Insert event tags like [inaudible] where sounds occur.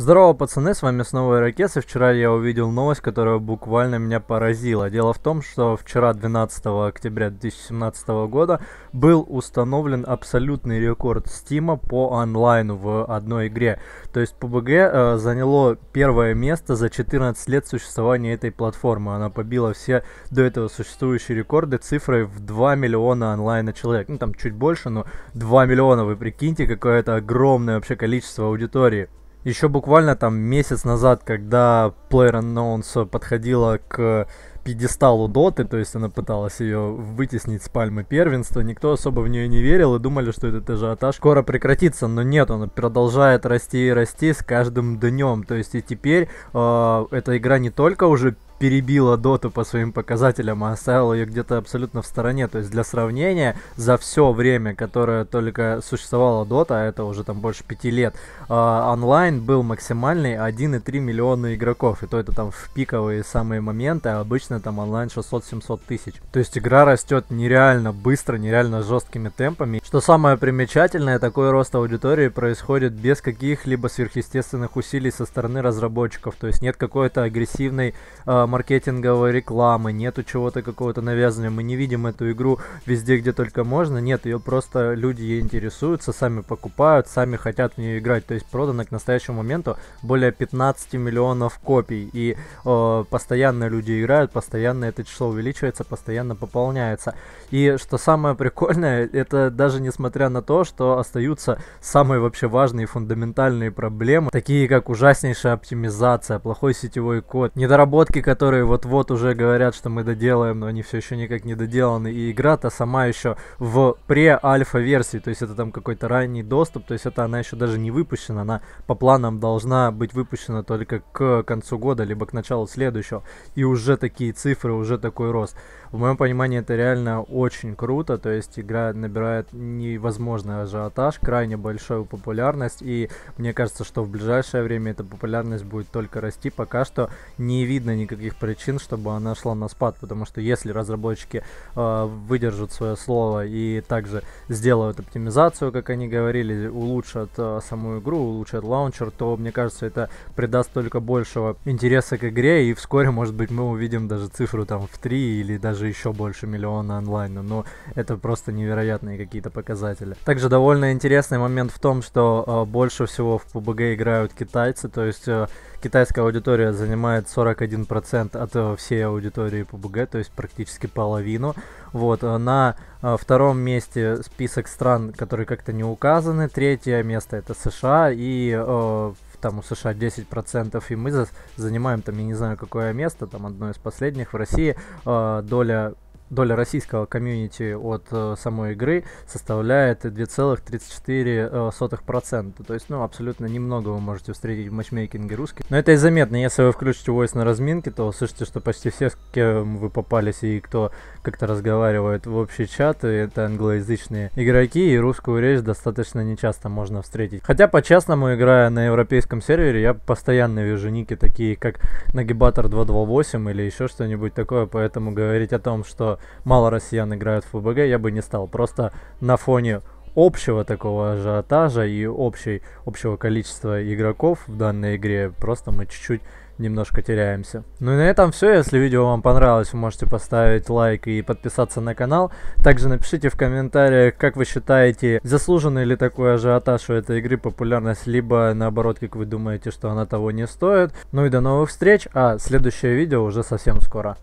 Здорово, пацаны, с вами снова Ирокес, и вчера я увидел новость, которая буквально меня поразила. Дело в том, что вчера, 12 октября 2017 года, был установлен абсолютный рекорд Стима по онлайну в одной игре. То есть PUBG э, заняло первое место за 14 лет существования этой платформы. Она побила все до этого существующие рекорды цифрой в 2 миллиона онлайна человек. Ну там чуть больше, но 2 миллиона, вы прикиньте, какое это огромное вообще количество аудитории еще буквально там месяц назад, когда PlayerUnknown's подходила к пьедесталу Доты, то есть она пыталась ее вытеснить с пальмы первенства, никто особо в нее не верил и думали, что этот ажиотаж скоро прекратится, но нет, он продолжает расти и расти с каждым днем, то есть и теперь э, эта игра не только уже перебила доту по своим показателям, а оставила ее где-то абсолютно в стороне. То есть для сравнения, за все время, которое только существовала дота, а это уже там больше пяти лет, а, онлайн был максимальный 1,3 миллиона игроков. И то это там в пиковые самые моменты, а обычно там онлайн 600-700 тысяч. То есть игра растет нереально быстро, нереально жесткими темпами. Что самое примечательное, такой рост аудитории происходит без каких-либо сверхъестественных усилий со стороны разработчиков. То есть нет какой-то агрессивной а, маркетинговой рекламы, нету чего-то какого-то навязанного, мы не видим эту игру везде, где только можно, нет, ее просто люди ей интересуются, сами покупают, сами хотят в нее играть, то есть продано к настоящему моменту более 15 миллионов копий, и э, постоянно люди играют, постоянно это число увеличивается, постоянно пополняется. И что самое прикольное, [laughs] это даже несмотря на то, что остаются самые вообще важные фундаментальные проблемы, такие как ужаснейшая оптимизация, плохой сетевой код, недоработки, которые которые вот-вот уже говорят, что мы доделаем, но они все еще никак не доделаны. И игра-то сама еще в пре-альфа-версии, то есть это там какой-то ранний доступ, то есть это она еще даже не выпущена, она по планам должна быть выпущена только к концу года, либо к началу следующего. И уже такие цифры, уже такой рост. В моем понимании это реально очень круто, то есть игра набирает невозможный ажиотаж, крайне большую популярность, и мне кажется, что в ближайшее время эта популярность будет только расти, пока что не видно никаких никаких причин, чтобы она шла на спад, потому что если разработчики э, выдержат свое слово и также сделают оптимизацию, как они говорили, улучшат э, саму игру, улучшат лаунчер, то, мне кажется, это придаст только большего интереса к игре, и вскоре, может быть, мы увидим даже цифру там в 3 или даже еще больше миллиона онлайна, но это просто невероятные какие-то показатели. Также довольно интересный момент в том, что э, больше всего в PUBG играют китайцы, то есть э, китайская аудитория занимает 41% от э, всей аудитории PUBG, то есть практически половину. Вот, э, на э, втором месте список стран, которые как-то не указаны. Третье место это США и там у США 10%, и мы занимаем там, я не знаю, какое место, там одно из последних в России, э, доля доля российского комьюнити от э, самой игры составляет 2,34%. Э, то есть, ну, абсолютно немного вы можете встретить в матчмейкинге русских. Но это и заметно. Если вы включите войс на разминке, то услышите, что почти все, с кем вы попались и кто как-то разговаривает в общий чат, это англоязычные игроки, и русскую речь достаточно нечасто можно встретить. Хотя, по-честному, играя на европейском сервере, я постоянно вижу ники такие, как Нагибатор 228 или еще что-нибудь такое, поэтому говорить о том, что мало россиян играют в ФБГ, я бы не стал. Просто на фоне общего такого ажиотажа и общей, общего количества игроков в данной игре, просто мы чуть-чуть немножко теряемся. Ну и на этом все. Если видео вам понравилось, вы можете поставить лайк и подписаться на канал. Также напишите в комментариях, как вы считаете, заслуженный ли такой ажиотаж у этой игры популярность, либо наоборот, как вы думаете, что она того не стоит. Ну и до новых встреч, а следующее видео уже совсем скоро.